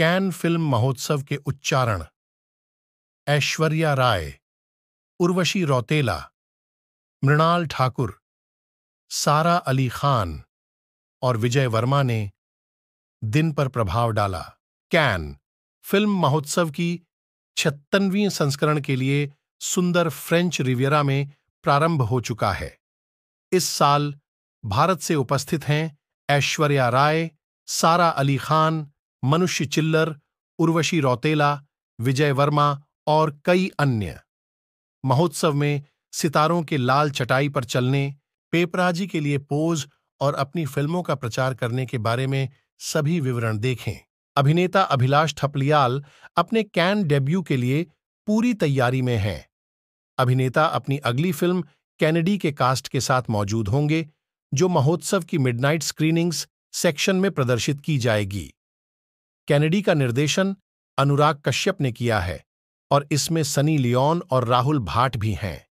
can film महोत्सव के उच्चारण ऐश्वर्या राय उर्वशी रौतेला मृणाल ठाकुर सारा अली खान और विजय वर्मा ने दिन पर प्रभाव डाला कैन फिल्म महोत्सव की छत्तनवीं संस्करण के लिए सुंदर फ्रेंच रिवियरा में प्रारंभ हो चुका है इस साल भारत से उपस्थित हैं ऐश्वर्या राय सारा अली खान मनुष्य चिल्लर उर्वशी रौतेला विजय वर्मा और कई अन्य महोत्सव में सितारों के लाल चटाई पर चलने पेपराजी के लिए पोज और अपनी फिल्मों का प्रचार करने के बारे में सभी विवरण देखें अभिनेता अभिलाष ठपलियाल अपने कैन डेब्यू के लिए पूरी तैयारी में हैं अभिनेता अपनी अगली फिल्म कैनेडी के कास्ट के साथ मौजूद होंगे जो महोत्सव की मिडनाइट स्क्रीनिंग्स सेक्शन में प्रदर्शित की जाएगी कैनेडी का निर्देशन अनुराग कश्यप ने किया है और इसमें सनी लियोन और राहुल भाट भी हैं